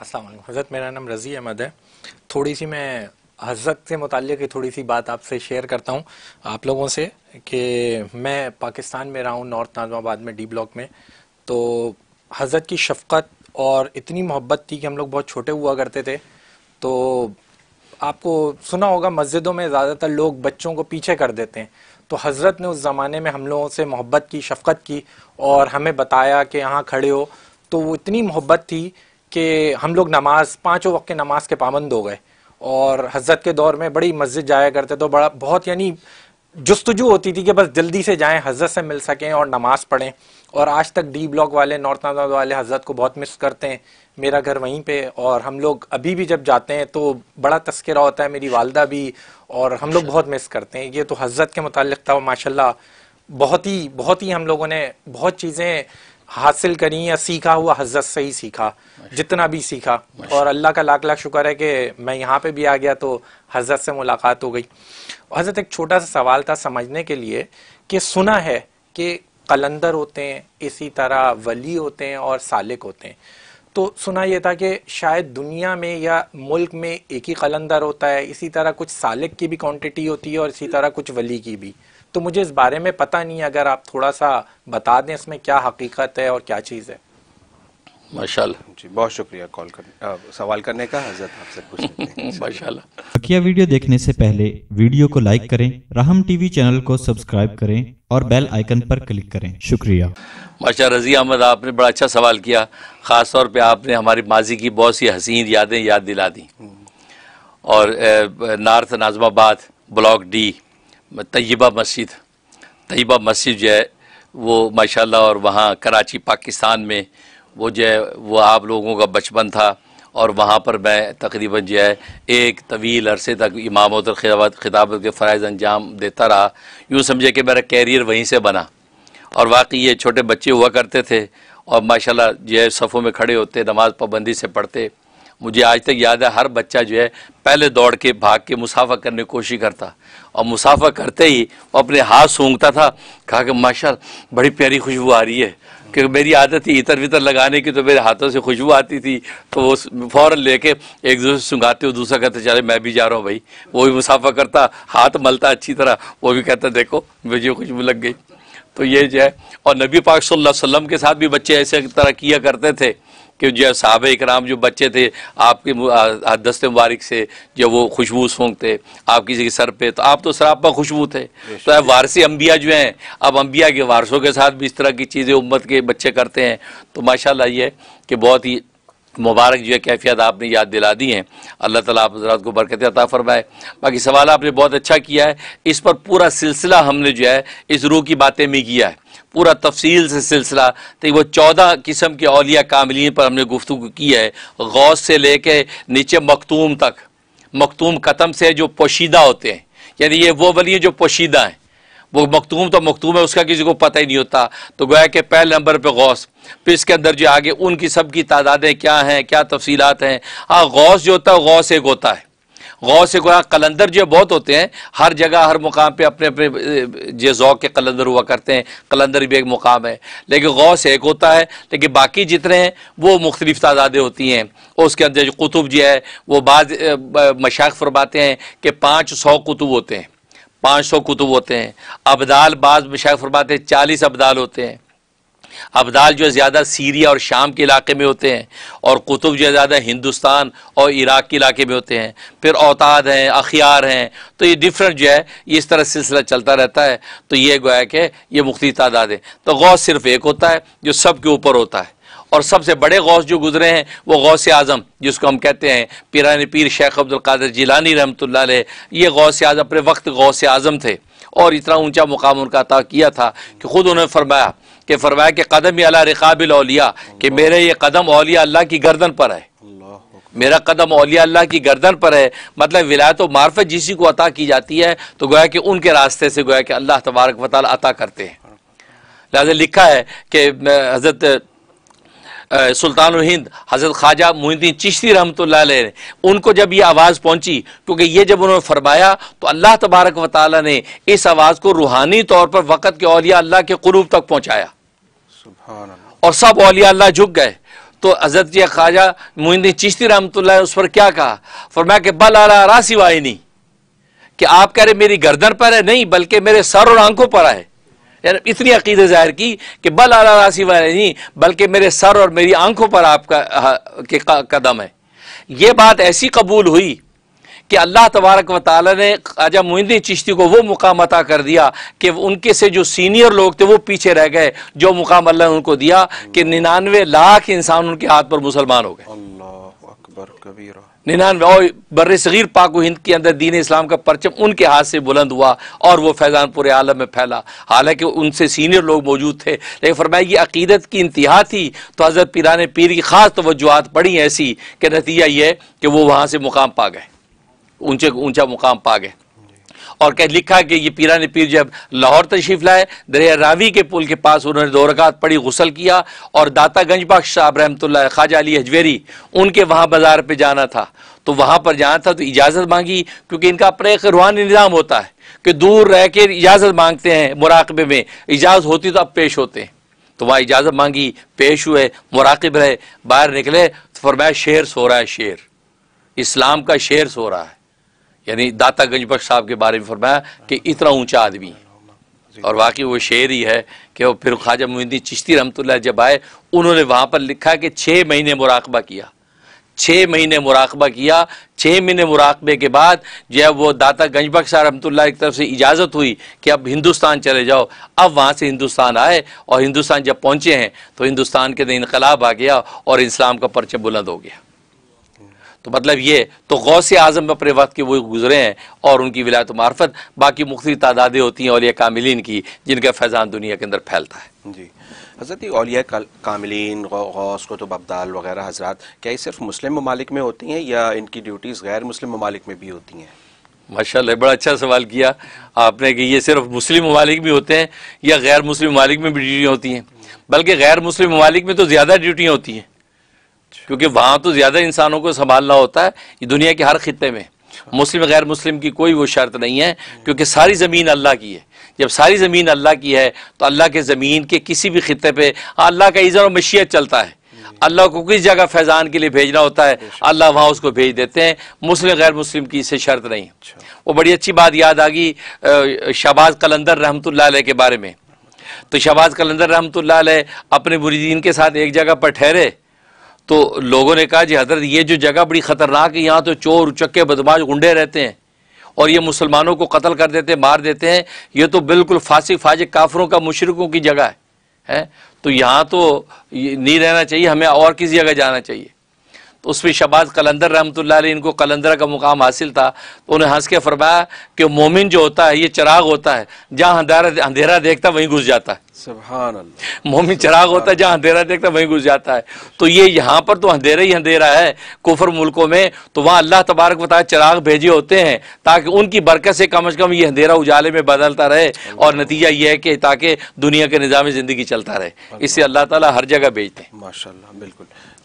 अस्सलाम वालेकुम हज़रत मेरा नाम रज़ी अहमद है थोड़ी सी मैं हजरत से मुतक थोड़ी सी बात आपसे शेयर करता हूँ आप लोगों से कि मैं पाकिस्तान में रहा हूँ नॉर्थ नाजमाबाद में डी ब्लॉक में तो हजरत की शफकत और इतनी मोहब्बत थी कि हम लोग बहुत छोटे हुआ करते थे तो आपको सुना होगा मस्जिदों में ज़्यादातर लोग बच्चों को पीछे कर देते हैं तो हज़रत ने उस ज़माने में हम लोगों से मोहब्बत की शफकत की और हमें बताया कि यहाँ खड़े हो तो वो इतनी मोहब्बत थी कि हम लोग नमाज पाँचों वक्त के नमाज के पाबंद हो गए और हजरत के दौर में बड़ी मस्जिद जाया करते तो बड़ा बहुत यानी जस्तजू होती थी कि बस जल्दी से जाएं हजरत से मिल सकें और नमाज़ पढ़ें और आज तक डी ब्लॉक वाले नॉर्थ नाजाद वाले हजरत को बहुत मिस करते हैं मेरा घर वहीं पे और हम लोग अभी भी जब जाते हैं तो बड़ा तस्करा होता है मेरी वालदा भी और हम लोग बहुत मिस करते हैं ये तो हजरत के मतलब था माशाला बहुत ही बहुत ही हम लोगों ने बहुत चीज़ें हासिल करी या सीखा हुआ हजरत से ही सीखा जितना भी सीखा और अल्लाह का लाख लाख शुक्र है कि मैं यहाँ पे भी आ गया तो हजरत से मुलाकात हो गई हजरत एक छोटा सा सवाल था समझने के लिए कि सुना है कि कलंदर होते हैं इसी तरह वली होते हैं और सालिक होते हैं तो सुना यह था कि शायद दुनिया में या मुल्क में एक ही कलंदर होता है इसी तरह कुछ सालिक की भी क्वान्टिटी होती है और इसी तरह कुछ वली की भी तो मुझे इस बारे में पता नहीं अगर आप थोड़ा सा बता दें इसमें क्या हकीकत है और क्या चीज़ है माशाल्लाह जी बहुत शुक्रिया कॉल करने सवाल करने का हजरत आपसे बकिया वीडियो देखने से पहले वीडियो को लाइक करें चैनल को सब्सक्राइब करें और बेल आइकन पर क्लिक करें शुक्रिया माशा रजी अहमद आपने बड़ा अच्छा सवाल किया ख़ास तौर पे आपने हमारी माजी की बहुत सी हसीन यादें याद दिला दी हम्म। और north Nazimabad block D Tayyaba Masjid Tayba मस्जिद जो है वो माशाल्लाह और वहाँ कराची पाकिस्तान में वो जो है वो आप लोगों का बचपन था और वहाँ पर मैं तकरीबन जो है एक तवील अरसे तक इमाम और खिताबत के फ़रज़ अंजाम देता रहा यूँ समझे कि मेरा कैरियर वहीं से बना और वाकई ये छोटे बच्चे हुआ करते थे और माशाल्लाह जो है सफ़ों में खड़े होते नमाज पाबंदी से पढ़ते मुझे आज तक याद है हर बच्चा जो है पहले दौड़ के भाग के मुसाफा करने की कोशिश करता और मुसाफा करते ही वो अपने हाथ सूंघता था कहा कि माशा बड़ी प्यारी खुशबू आ रही है क्योंकि मेरी आदत थी इतर वितर लगाने की तो मेरे हाथों से खुशबू आती थी तो वो फ़ौर लेके एक दूसरे से सुंगाते हुए दूसरा कहते चले मैं भी जा रहा हूँ भाई वो भी मुसाफा करता हाथ मलता अच्छी तरह वो भी कहता देखो मुझे खुशबू लग गई तो ये जो है और नबी पाक सल्लल्लाहु अलैहि वसल्लम के साथ भी बच्चे ऐसे तरह किया करते थे कि जो साहब कराम जो बच्चे थे आपके दस्त मुबारक से जो वो खुशबू सूंघते आप किसी के सर पे तो आप तो शराब पर खुशबू थे तो वारसी अम्बिया जो हैं अब अम्बिया के वारसों के साथ भी इस तरह की चीज़ें उम्मत के बच्चे करते हैं तो माशा ये कि बहुत ही मुबारक जो है कैफियत आपने याद दिला दी है अल्लाह ताला आप हजरात को बरकत अता फरमाए बाकी सवाल आपने बहुत अच्छा किया है इस पर पूरा सिलसिला हमने जो है इस रूह की बातें में किया है पूरा तफसील से सिलसिला तो वो चौदह किस्म के अलिया कामिलीन पर हमने गुफ्तु की है गौस से ले कर नीचे मखतूम तक मखतूम ख़त्म से जो पोशीदा होते हैं यानी ये वो वली जो पोशीदा हैं वो मखतूम तो मखतूम है उसका किसी को पता ही नहीं होता तो गोया कि पहले नंबर पर गौस फिर इसके अंदर जो आगे उनकी सब की तादादें क्या हैं क्या तफसीत हैं हाँ गौस जो होता है गौस एक होता है गौ से गोया कलंदर जो बहुत होते हैं हर जगह हर मुकाम पे अपने अपने जो जौक के कलंदर हुआ करते हैं कलंदर भी एक मुकाम है लेकिन गौ से एक होता है लेकिन बाकी जितने हैं वो मुख्तलिफ तादादें होती हैं उसके अंदर जो कुतुब जो है वो बाद मशाक फरमाते हैं कि पाँच सौ कुतुब होते हैं पाँच सौ कुतुब होते हैं अबदाल बाज मशाक फरमाते हैं चालीस अबदाल होते हैं अबदाल जो ज़्यादा सीरिया और शाम के इलाके में होते हैं और कुतुब जो ज़्यादा हिंदुस्तान और इराक़ के इलाके में होते हैं फिर औताद हैं अखियार हैं तो ये डिफरेंट जो है ये इस तरह सिलसिला चलता रहता है तो ये गोया कि ये मुख्त तादाद है तो गौस सिर्फ एक होता है जो सब के ऊपर होता है और सबसे बड़े गौस जो गुजरे हैं वो गौस आज़म जिसको हम कहते हैं पीरान पीर शेख अब्दुल्कर जीलानी रहमत ला ये गौस आज़म अपने वक्त गौस आज़म थे और इतना ऊंचा मुकाम उनका अता किया था कि ख़ुद उन्होंने फरमाया कि फरमाया कि कदम अला रिकाबिल अलिया कि मेरे ये कदम अलिया अल्लाह की गर्दन पर है मेरा कदम ओलिया अल्लाह की गर्दन पर है मतलब विलायत मार्फत जिसी को अता की जाती है तो गोया कि उनके रास्ते से गोया कि अल्लाह तबारक वाल अता करते हैं लिहाजा लिखा है कि हज़रत सुल्तान हिंद हज़रत ख्वाजा मुहिद्दीन चिश्ती रहमत ने उनको जब ये आवाज़ पहुंची क्योंकि ये जब उन्होंने फरमाया तो अल्लाह तबारक वाली ने इस आवाज़ को रूहानी तौर पर वक़्त के अलिया अल्लाह के करूब तक पहुँचाया और सब अलिया अल्लाह झुक गए तो हजरत ख्वाजा मोहिंदी चिश्ती रहमत उस पर क्या कहा फरमाया कि बल अला रासी वाइनी कि आप कह रहे मेरी गर्दन पर है नहीं बल्कि मेरे सर और आंखों पर है इतनी अकीदत जाहिर की कि बल अला रासी वाइनी बल्कि मेरे सर और मेरी आंखों पर आपका कदम है ये बात ऐसी कबूल हुई कि अल्लाह तबारक व ने ख्वाजा मोहिंदीन चिश्ती को वो मुकाम अता कर दिया कि उनके से जो सीनियर लोग थे वो पीछे रह गए जो मुकाम अल्लाह ने उनको दिया कि निन्यानवे लाख इंसान उनके हाथ पर मुसलमान हो गए निन्यानवे और बर सगीर पाक हिंद के अंदर दीन इस्लाम का परचम उनके हाथ से बुलंद हुआ और वो फैज़ान पूरे आलम में फैला हालांकि उनसे सीनियर लोग मौजूद थे लेकिन फरमाया ये अकीदत की इंतहा थी तो हज़रत पीरान पीर की ख़ास तोजुहत पड़ी ऐसी कि नतीजा ये कि वो वहाँ से मुकाम पा गए ऊंचे ऊंचा मुकाम पा गए और कह लिखा कि ये पीरा ने पीर जब लाहौर तशरीफ लाए दरिया रावी के पुल के पास उन्होंने दो रकात पड़ी गुसल किया और दाता बख्श साहब रहमत ख्वाजा अली हजवेरी उनके वहाँ बाजार तो पर जाना था तो वहाँ पर जाना था तो इजाज़त मांगी क्योंकि इनका अपना एक रूहानी निज़ाम होता है कि दूर रह के इजाज़त मांगते हैं मुराकबे में इजाज़त होती तो अब पेश होते हैं तो वहाँ इजाज़त मांगी पेश हुए मुराकब रहे बाहर निकले तो फरमाया शेर सो रहा है शेर इस्लाम का शेर सो रहा है यानी दाता गंजबख्श साहब के बारे में फरमाया कि इतना ऊंचा आदमी और वाकई वो शेर ही है कि वो फिर ख्वाजा मुहिद्दीन चिश्ती रहमतुल्लाह जब आए उन्होंने वहाँ पर लिखा कि छः महीने मुराकबा किया छः महीने मुराकबा किया छः महीने मुराकबे के बाद जो है वो दाता गंजबक साहब रहमतुल्लाह की तरफ से इजाज़त हुई कि अब हिंदुस्तान चले जाओ अब वहाँ से हिंदुस्तान आए और हिंदुस्तान जब पहुँचे हैं तो हिंदुस्तान के अंदर इनकलाब आ गया और इस्लाम का परचम बुलंद हो गया तो मतलब ये तो गौ से आज़म अपने वक्त के वो गुजरे हैं और उनकी विलायत मार्फत बाकी मुख्त तादादें होती हैं अलिया कामिलीन की जिनका फैज़ान दुनिया के अंदर फैलता है जी हज़रत अलिया कामिलीन गौस को तो बबदाल वगैरह हजरात क्या ये सिर्फ मुस्लिम ममालिक में होती हैं या इनकी ड्यूटीज़ गैर मुस्लिम ममालिक में भी होती हैं माशा बड़ा अच्छा सवाल किया आपने कि ये सिर्फ मुस्लिम ममालिक भी होते हैं या गैर मुस्लिम ममालिक में भी ड्यूटियाँ होती हैं बल्कि गैर मुस्लिम ममालिक में तो ज़्यादा ड्यूटियाँ होती हैं क्योंकि वहाँ तो ज़्यादा इंसानों को संभालना होता है दुनिया के हर खत्े में अच्छा। मुस्लिम गैर मुस्लिम की कोई वो शर्त नहीं है क्योंकि सारी ज़मीन अल्लाह की है जब सारी ज़मीन अल्लाह की है तो अल्लाह के ज़मीन के किसी भी खत्े पर अल्लाह का इज़र और मशीत चलता है अल्लाह को किस जगह फैज़ान के लिए भेजना होता है अल्लाह वहाँ उसको भेज देते हैं मुस्लिम गैर मुस्लिम की इससे शर्त नहीं अच्छा। वो बड़ी अच्छी बात याद आ गई शहबाज कलंदर रहमत के बारे में तो शहबाज कलंदर रहमत अपने बुरीदीन के साथ एक जगह पर ठहरे तो लोगों ने कहा जी हजरत ये जो जगह बड़ी ख़तरनाक है यहाँ तो चोर उचक्के बदमाश गुंडे रहते हैं और ये मुसलमानों को कत्ल कर देते हैं मार देते हैं ये तो बिल्कुल फांसी फाजे काफरों का मुशरकों की जगह है, है? तो यहाँ तो नहीं रहना चाहिए हमें और किसी जगह जाना चाहिए तो उस पर शबाज कलंदर रहमतुल्लाह इनको कलंदरा का मुकाम हासिल था तो उन्हें हंस के फरमाया कि मोमिन जो होता है ये चराग होता है जहाँ अंधेरा अंधेरा देखता वहीं घुस जाता है मोमिन चिराग होता है जहाँ अंधेरा देखता वहीं घुस जाता है तो ये यहाँ पर तो अंधेरा ही अंधेरा है कुफर मुल्कों में तो वहाँ अल्लाह तबारक बताया चिराग भेजे होते हैं ताकि उनकी बरकत से कम अज़ कम ये अंधेरा उजाले में बदलता रहे और नतीजा ये है कि ताकि दुनिया के निज़ाम ज़िंदगी चलता रहे इससे अल्लाह तला हर जगह भेजते हैं माशा बिल्कुल